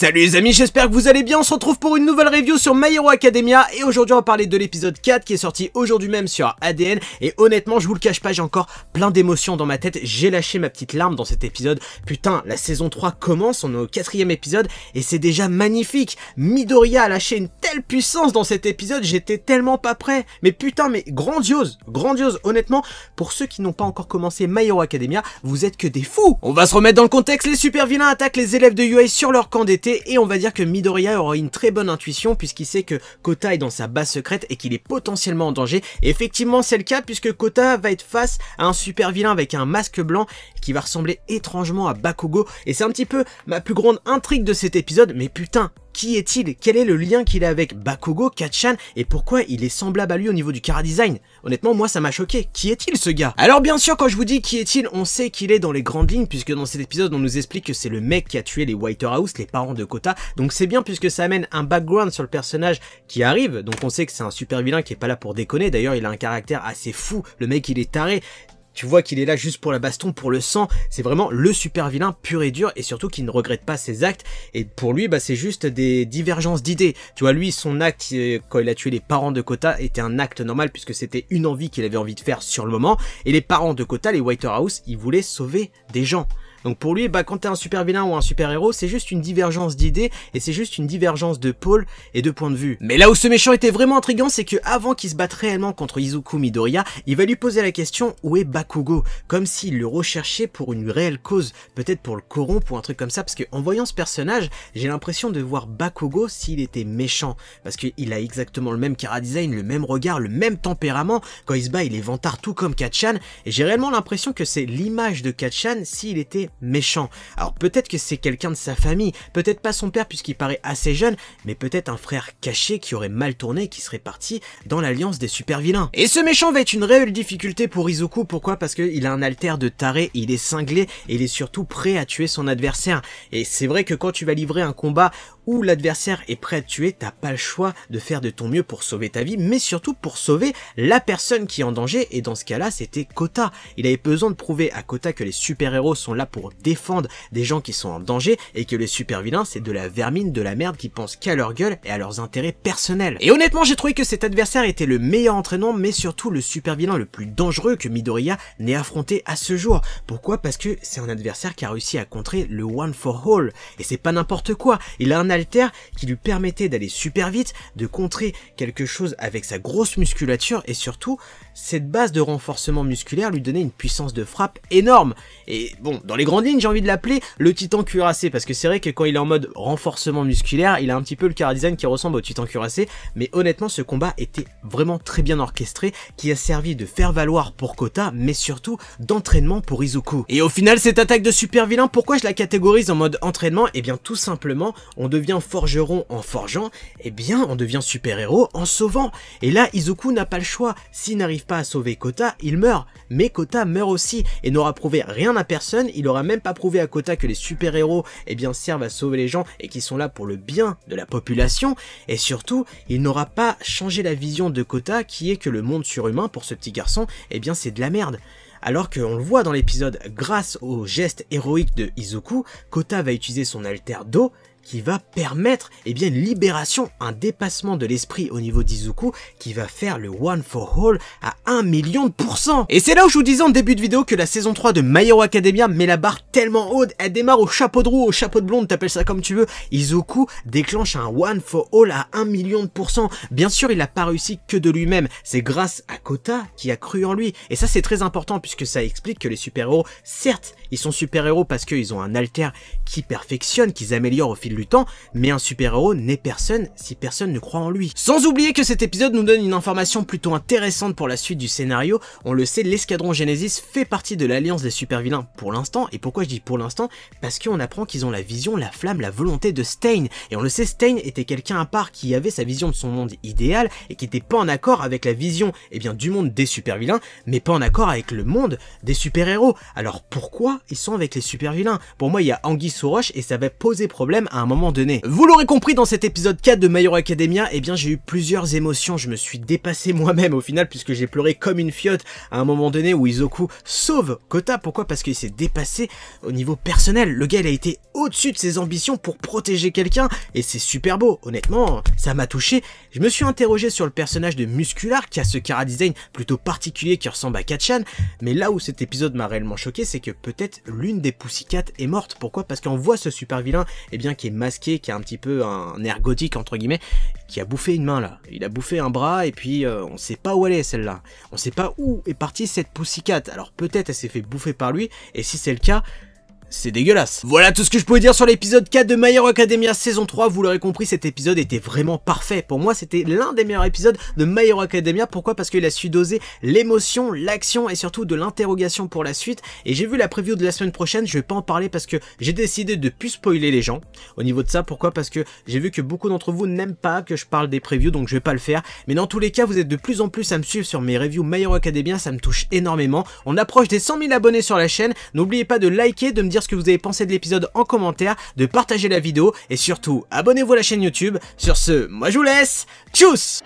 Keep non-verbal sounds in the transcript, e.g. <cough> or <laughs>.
Salut les amis, j'espère que vous allez bien, on se retrouve pour une nouvelle review sur My Hero Academia et aujourd'hui on va parler de l'épisode 4 qui est sorti aujourd'hui même sur ADN et honnêtement je vous le cache pas, j'ai encore plein d'émotions dans ma tête, j'ai lâché ma petite larme dans cet épisode, putain la saison 3 commence, on est au quatrième épisode et c'est déjà magnifique, Midoriya a lâché une telle puissance dans cet épisode, j'étais tellement pas prêt, mais putain mais grandiose, grandiose honnêtement, pour ceux qui n'ont pas encore commencé My Hero Academia, vous êtes que des fous On va se remettre dans le contexte, les super vilains attaquent les élèves de UA sur leur camp d'été et on va dire que Midoriya aura une très bonne intuition puisqu'il sait que Kota est dans sa base secrète et qu'il est potentiellement en danger. Et effectivement c'est le cas puisque Kota va être face à un super vilain avec un masque blanc qui va ressembler étrangement à Bakugo et c'est un petit peu ma plus grande intrigue de cet épisode mais putain qui est-il Quel est le lien qu'il a avec Bakugo, Kachan et pourquoi il est semblable à lui au niveau du chara-design Honnêtement, moi ça m'a choqué. Qui est-il ce gars Alors bien sûr, quand je vous dis qui est-il, on sait qu'il est dans les grandes lignes puisque dans cet épisode on nous explique que c'est le mec qui a tué les House, les parents de Kota. Donc c'est bien puisque ça amène un background sur le personnage qui arrive. Donc on sait que c'est un super vilain qui est pas là pour déconner. D'ailleurs, il a un caractère assez fou. Le mec, il est taré. Tu vois qu'il est là juste pour la baston, pour le sang. C'est vraiment le super vilain pur et dur et surtout qu'il ne regrette pas ses actes. Et pour lui, bah, c'est juste des divergences d'idées. Tu vois, lui, son acte euh, quand il a tué les parents de Kota était un acte normal puisque c'était une envie qu'il avait envie de faire sur le moment. Et les parents de Kota, les House, ils voulaient sauver des gens. Donc pour lui, bah, quand t'es un super vilain ou un super héros, c'est juste une divergence d'idées et c'est juste une divergence de pôle et de points de vue. Mais là où ce méchant était vraiment intrigant, c'est que avant qu'il se batte réellement contre Izuku Midoriya, il va lui poser la question où est Bakugo, comme s'il le recherchait pour une réelle cause, peut-être pour le corrompre ou un truc comme ça, parce que voyant ce personnage, j'ai l'impression de voir Bakugo s'il était méchant, parce qu'il a exactement le même cara design, le même regard, le même tempérament. Quand il se bat, il est vantard tout comme Kachan, et j'ai réellement l'impression que c'est l'image de Kachan s'il était méchant. Alors peut-être que c'est quelqu'un de sa famille, peut-être pas son père puisqu'il paraît assez jeune, mais peut-être un frère caché qui aurait mal tourné qui serait parti dans l'alliance des super vilains. Et ce méchant va être une réelle difficulté pour Izuku, pourquoi Parce qu'il a un alter de taré, il est cinglé et il est surtout prêt à tuer son adversaire. Et c'est vrai que quand tu vas livrer un combat l'adversaire est prêt à tuer, t'as pas le choix de faire de ton mieux pour sauver ta vie, mais surtout pour sauver la personne qui est en danger, et dans ce cas-là, c'était Kota. Il avait besoin de prouver à Kota que les super-héros sont là pour défendre des gens qui sont en danger, et que les super-vilains, c'est de la vermine, de la merde qui pense qu'à leur gueule et à leurs intérêts personnels. Et honnêtement, j'ai trouvé que cet adversaire était le meilleur entraînant mais surtout le super-vilain le plus dangereux que Midoriya n'ait affronté à ce jour. Pourquoi Parce que c'est un adversaire qui a réussi à contrer le One for All, et c'est pas n'importe quoi. Il a un qui lui permettait d'aller super vite, de contrer quelque chose avec sa grosse musculature et surtout cette base de renforcement musculaire lui donnait une puissance de frappe énorme. Et bon, dans les grandes lignes, j'ai envie de l'appeler le titan cuirassé, parce que c'est vrai que quand il est en mode renforcement musculaire, il a un petit peu le chara-design qui ressemble au titan cuirassé, mais honnêtement, ce combat était vraiment très bien orchestré, qui a servi de faire valoir pour Kota, mais surtout d'entraînement pour Izuku. Et au final, cette attaque de super vilain, pourquoi je la catégorise en mode entraînement Eh bien, tout simplement, on devient forgeron en forgeant, et eh bien, on devient super-héros en sauvant. Et là, Izuku n'a pas le choix, s'il n'arrive pas à sauver Kota, il meurt. Mais Kota meurt aussi et n'aura prouvé rien à personne, il aura même pas prouvé à Kota que les super-héros eh bien, servent à sauver les gens et qu'ils sont là pour le bien de la population. Et surtout, il n'aura pas changé la vision de Kota qui est que le monde surhumain pour ce petit garçon, eh bien c'est de la merde. Alors qu'on le voit dans l'épisode, grâce au geste héroïque de Izuku, Kota va utiliser son alter d'eau qui va permettre eh bien, une libération, un dépassement de l'esprit au niveau d'Izuku qui va faire le One for All à 1 million de pourcents. Et c'est là où je vous disais en début de vidéo que la saison 3 de My Hero Academia met la barre tellement haute, elle démarre au chapeau de roue, au chapeau de blonde, t'appelles ça comme tu veux, Izuku déclenche un One for All à 1 million de pourcents. Bien sûr, il n'a pas réussi que de lui-même, c'est grâce à Kota qui a cru en lui. Et ça, c'est très important puisque ça explique que les super-héros, certes, ils sont super-héros parce qu'ils ont un alter qui perfectionne, qu'ils améliorent au fil du temps, mais un super-héros n'est personne si personne ne croit en lui. Sans oublier que cet épisode nous donne une information plutôt intéressante pour la suite du scénario, on le sait, l'escadron Genesis fait partie de l'alliance des super-vilains pour l'instant, et pourquoi je dis pour l'instant Parce qu'on apprend qu'ils ont la vision, la flamme, la volonté de Stain, et on le sait, Stain était quelqu'un à part qui avait sa vision de son monde idéal, et qui n'était pas en accord avec la vision et eh bien, du monde des super-vilains, mais pas en accord avec le monde des super-héros. Alors pourquoi ils sont avec les super-vilains Pour moi, il y a Anguille Souroche, et ça va poser problème à un moment donné. Vous l'aurez compris dans cet épisode 4 de My Hero Academia, eh bien j'ai eu plusieurs émotions, je me suis dépassé <laughs> moi-même au final puisque j'ai pleuré comme une fiotte à un moment donné où Izoku sauve Kota, pourquoi Parce qu'il s'est dépassé au niveau personnel, le gars il a été au-dessus de ses ambitions pour protéger quelqu'un et c'est super beau, honnêtement ça m'a touché, je me suis interrogé sur le personnage de Muscular qui a ce cara design plutôt particulier qui ressemble à Kachan, mais là où cet épisode m'a réellement choqué c'est que peut-être l'une des Pussycat est morte, pourquoi Parce qu'on voit ce super vilain eh bien, qui est masqué, qui a un petit peu un air gothique entre guillemets, qui a bouffé une main là. Il a bouffé un bras et puis euh, on sait pas où elle est celle-là. On sait pas où est partie cette poussicate. Alors peut-être elle s'est fait bouffer par lui, et si c'est le cas, c'est dégueulasse. Voilà tout ce que je pouvais dire sur l'épisode 4 de My Hero Academia saison 3. Vous l'aurez compris, cet épisode était vraiment parfait. Pour moi, c'était l'un des meilleurs épisodes de My Hero Academia. Pourquoi Parce qu'il a su doser l'émotion, l'action et surtout de l'interrogation pour la suite. Et j'ai vu la preview de la semaine prochaine, je vais pas en parler parce que j'ai décidé de plus spoiler les gens. Au niveau de ça, pourquoi Parce que j'ai vu que beaucoup d'entre vous n'aiment pas que je parle des previews, donc je vais pas le faire. Mais dans tous les cas, vous êtes de plus en plus à me suivre sur mes reviews My Hero Academia, ça me touche énormément. On approche des 100 000 abonnés sur la chaîne. N'oubliez pas de liker, de me dire ce que vous avez pensé de l'épisode en commentaire, de partager la vidéo et surtout abonnez-vous à la chaîne YouTube. Sur ce, moi je vous laisse. Tchuss